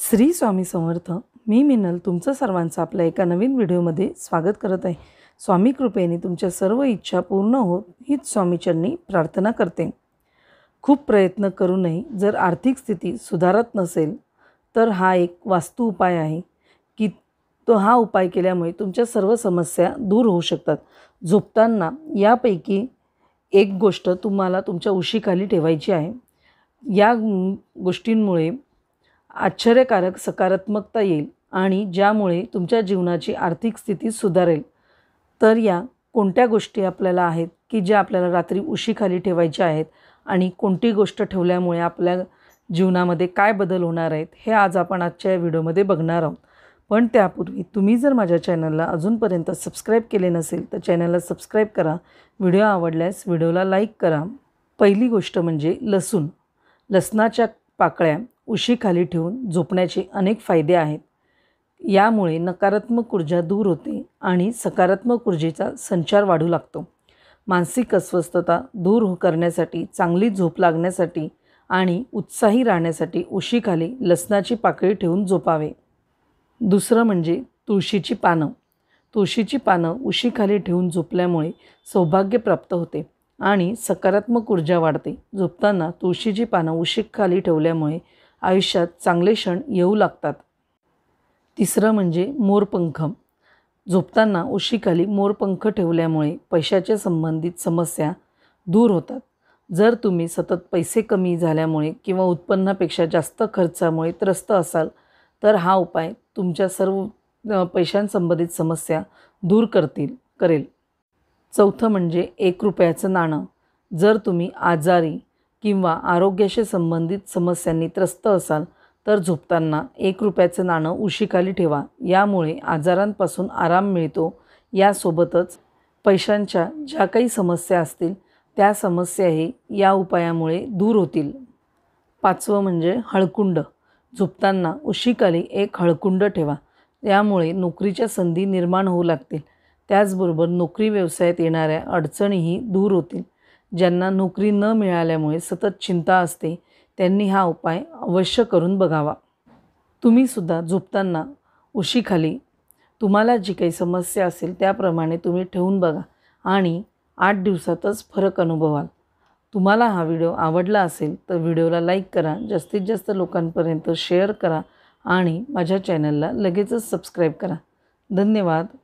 श्री स्वामी समर्थ मी मिनल तुमचं सर्वांचं आपल्या एका नवीन व्हिडिओमध्ये स्वागत करत आहे स्वामी कृपेने तुमच्या सर्व इच्छा पूर्ण होत हीच स्वामीचरणी प्रार्थना करते खूप प्रयत्न करूनही जर आर्थिक स्थिती सुधारत नसेल तर हा एक वास्तू उपाय आहे की तो हा उपाय केल्यामुळे तुमच्या सर्व समस्या दूर होऊ शकतात झोपताना यापैकी एक गोष्ट तुम्हाला तुमच्या उशीखाली ठेवायची आहे या गोष्टींमुळे आश्चर्यकारक सकारात्मकता येईल आणि ज्यामुळे तुमच्या जीवनाची आर्थिक स्थिती सुधारेल तर या कोणत्या गोष्टी आपल्याला आहेत की ज्या आपल्याला रात्री उशीखाली ठेवायच्या आहेत आणि कोणती गोष्ट ठेवल्यामुळे आपल्या जीवनामध्ये काय बदल होणार आहेत हे आज आपण आजच्या या व्हिडिओमध्ये बघणार आहोत पण त्यापूर्वी तुम्ही जर माझ्या चॅनलला अजूनपर्यंत सबस्क्राईब केले नसेल तर चॅनलला सबस्क्राईब करा व्हिडिओ आवडल्यास व्हिडिओला लाईक करा पहिली गोष्ट म्हणजे लसूण लसणाच्या पाकळ्या उशीखाली ठेवून झोपण्याचे अनेक फायदे आहेत यामुळे नकारात्मक ऊर्जा दूर होते आणि सकारात्मक ऊर्जेचा संचार वाढू लागतो मानसिक अस्वस्थता दूर करण्यासाठी चांगली झोप लागण्यासाठी आणि उत्साही राहण्यासाठी उशीखाली लसणाची पाकळी ठेवून झोपावे दुसरं म्हणजे तुळशीची पानं तुळशीची पानं उशीखाली ठेवून झोपल्यामुळे सौभाग्य प्राप्त होते आणि सकारात्मक ऊर्जा वाढते झोपताना तुळशीची पानं उशीखाली ठेवल्यामुळे आयुष्यात चांगले क्षण येऊ लागतात तिसरं म्हणजे मोरपंख झोपताना उशीखाली मोरपंख ठेवल्यामुळे पैशाच्या संबंधित समस्या दूर होतात जर तुम्ही सतत पैसे कमी झाल्यामुळे किंवा उत्पन्नापेक्षा जास्त खर्चामुळे त्रस्त असाल तर हा उपाय तुमच्या सर्व पैशांसंबंधित समस्या दूर करतील करेल चौथं म्हणजे एक रुपयाचं नाणं जर तुम्ही आजारी किंवा आरोग्याशी संबंधित समस्यांनी त्रस्त असाल तर झोपताना एक रुपयाचं नाणं उशीखाली ठेवा यामुळे आजारांपासून आराम मिळतो यासोबतच पैशांच्या ज्या काही समस्या असतील त्या समस्याही या उपायामुळे दूर होतील पाचवं म्हणजे हळकुंड झोपताना उशीखाली एक हळकुंड ठेवा त्यामुळे नोकरीच्या संधी निर्माण होऊ लागतील त्याचबरोबर नोकरी व्यवसायात येणाऱ्या अडचणीही दूर होतील ज्यांना नोकरी न मिळाल्यामुळे सतत चिंता असते त्यांनी हा उपाय अवश्य करून बघावा तुम्हीसुद्धा झोपताना उशीखाली तुम्हाला जी काही समस्या असेल त्याप्रमाणे तुम्ही ठेवून बघा आणि आठ दिवसातच फरक अनुभवाल तुम्हाला हा व्हिडिओ आवडला असेल तर व्हिडिओला लाईक करा जास्तीत जास्त लोकांपर्यंत शेअर करा आणि माझ्या चॅनलला लगेचच सबस्क्राईब करा धन्यवाद